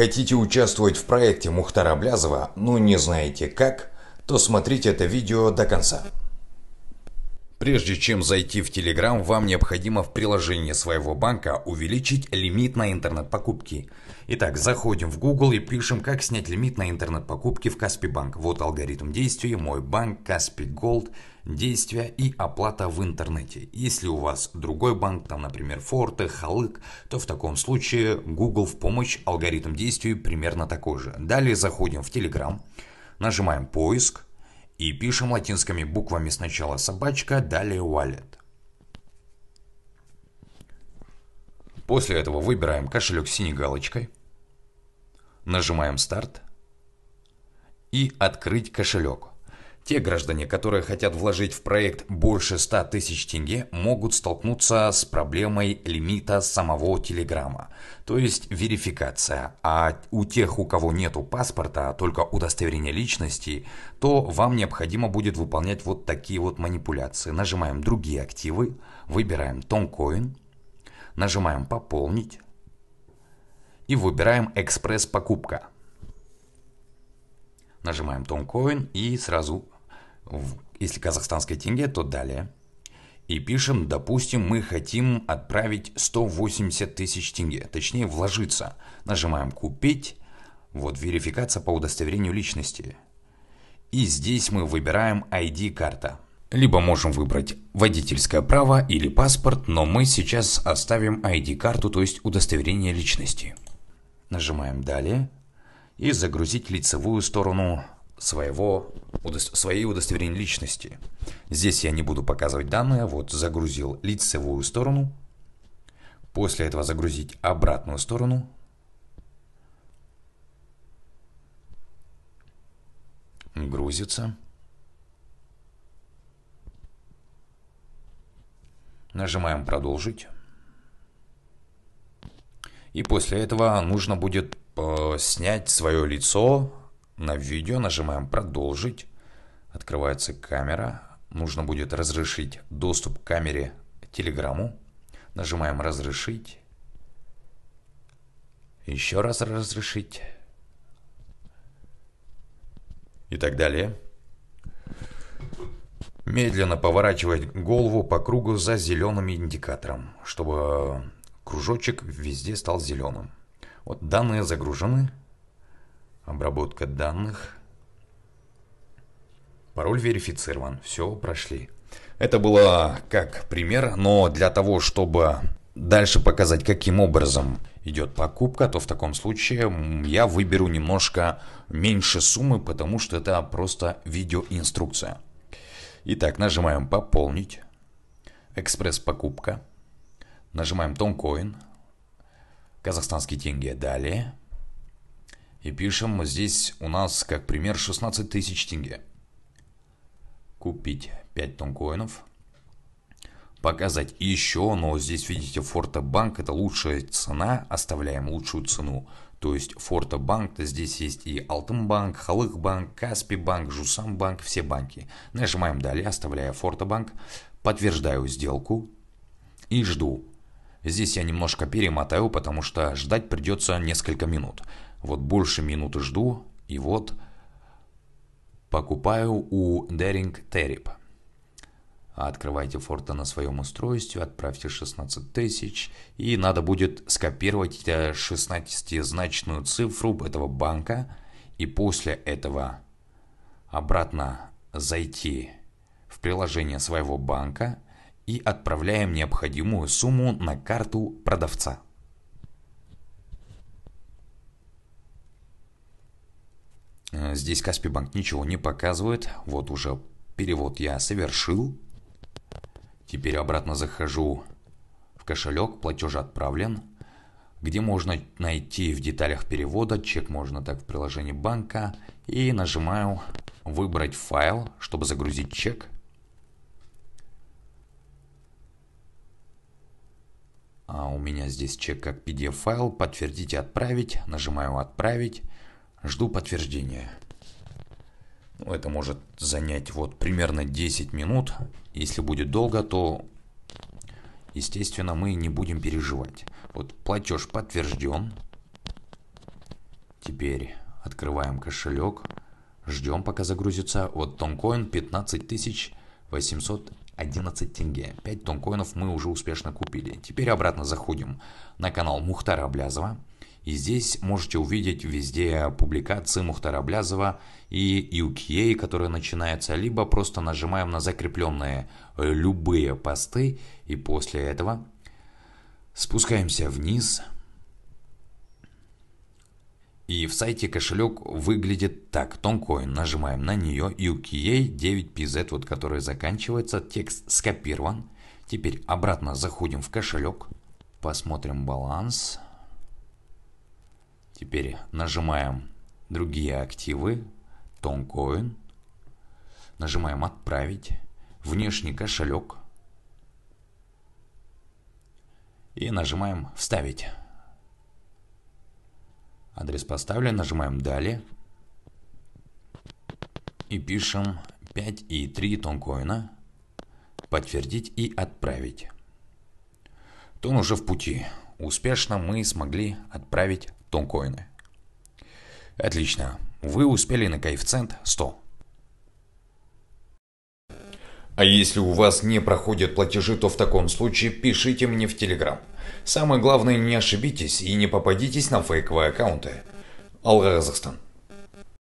Хотите участвовать в проекте Мухтара Блязова, но ну, не знаете как, то смотрите это видео до конца. Прежде чем зайти в Telegram, вам необходимо в приложении своего банка увеличить лимит на интернет-покупки. Итак, заходим в Google и пишем, как снять лимит на интернет-покупки в Каспи Банк. Вот алгоритм действий: мой банк, Каспи Голд, действия и оплата в интернете. Если у вас другой банк, там, например, Форте, Халык, то в таком случае Google в помощь, алгоритм действий примерно такой же. Далее заходим в Telegram, нажимаем поиск, и пишем латинскими буквами сначала собачка, далее wallet. После этого выбираем кошелек с синей галочкой, нажимаем старт и открыть кошелек. Те граждане, которые хотят вложить в проект больше 100 тысяч тенге, могут столкнуться с проблемой лимита самого Телеграма, то есть верификация. А у тех, у кого нету паспорта, а только удостоверение личности, то вам необходимо будет выполнять вот такие вот манипуляции. Нажимаем «Другие активы», выбираем «Тонкоин», нажимаем «Пополнить» и выбираем «Экспресс-покупка». Нажимаем Тонкоин и сразу, если казахстанской тенге, то далее. И пишем, допустим, мы хотим отправить 180 тысяч тенге, точнее вложиться. Нажимаем «Купить». Вот верификация по удостоверению личности. И здесь мы выбираем ID-карта. Либо можем выбрать водительское право или паспорт, но мы сейчас оставим ID-карту, то есть удостоверение личности. Нажимаем «Далее» и загрузить лицевую сторону своего, своей удостоверения личности. Здесь я не буду показывать данные, вот загрузил лицевую сторону, после этого загрузить обратную сторону, грузится. Нажимаем «Продолжить». И после этого нужно будет снять свое лицо на видео, нажимаем «Продолжить». Открывается камера. Нужно будет разрешить доступ к камере телеграмму. Нажимаем «Разрешить». Еще раз «Разрешить». И так далее. Медленно поворачивать голову по кругу за зеленым индикатором, чтобы кружочек везде стал зеленым. Вот данные загружены, обработка данных, пароль верифицирован, все прошли. Это было как пример, но для того, чтобы дальше показать, каким образом идет покупка, то в таком случае я выберу немножко меньше суммы, потому что это просто видеоинструкция. Итак, нажимаем «Пополнить», «Экспресс-покупка», нажимаем «Тонкоин», казахстанский тенге. Далее. И пишем здесь у нас, как пример, 16 тысяч тенге. Купить 5 тонн коинов. Показать еще, но здесь видите Форта Банк, это лучшая цена, оставляем лучшую цену. То есть Форта Банк, то здесь есть и Алтын Банк, Халык Банк, Каспи Банк, Жусам Банк, все банки. Нажимаем далее, оставляя Форта Банк. Подтверждаю сделку и жду. Здесь я немножко перемотаю, потому что ждать придется несколько минут. Вот больше минуты жду, и вот покупаю у Деринг Террип. Открывайте форта на своем устройстве, отправьте 16 тысяч, и надо будет скопировать 16-значную э, цифру этого банка, и после этого обратно зайти в приложение своего банка – и отправляем необходимую сумму на карту продавца. Э, здесь Каспий банк ничего не показывает. Вот уже перевод я совершил. Теперь обратно захожу в кошелек, платеж отправлен. Где можно найти в деталях перевода, чек можно так в приложении банка. И нажимаю «Выбрать файл», чтобы загрузить чек – А у меня здесь чек как PDF-файл. Подтвердить и отправить. Нажимаю «Отправить». Жду подтверждения. Ну, это может занять вот примерно 10 минут. Если будет долго, то, естественно, мы не будем переживать. Вот платеж подтвержден. Теперь открываем кошелек. Ждем, пока загрузится. Вот тонкоин 800. 11 тенге. 5 тонн мы уже успешно купили. Теперь обратно заходим на канал Мухтара Блязова. И здесь можете увидеть везде публикации Мухтара Блязова и UKA, которая начинается, либо просто нажимаем на закрепленные э, любые посты, и после этого спускаемся вниз – и в сайте кошелек выглядит так. Тонкоин. Нажимаем на нее. UKA 9PZ, вот которая заканчивается. Текст скопирован. Теперь обратно заходим в кошелек. Посмотрим баланс. Теперь нажимаем другие активы. Тонкоин. Нажимаем отправить. Внешний кошелек. И нажимаем вставить. Адрес поставлен, нажимаем «Далее». И пишем 5 и 3 тонкоина. Подтвердить и отправить. Тон уже в пути. Успешно мы смогли отправить тонкоины. Отлично. Вы успели на коэффициент 100. А если у вас не проходят платежи, то в таком случае пишите мне в Telegram. Самое главное, не ошибитесь и не попадитесь на фейковые аккаунты. Алгазахстан.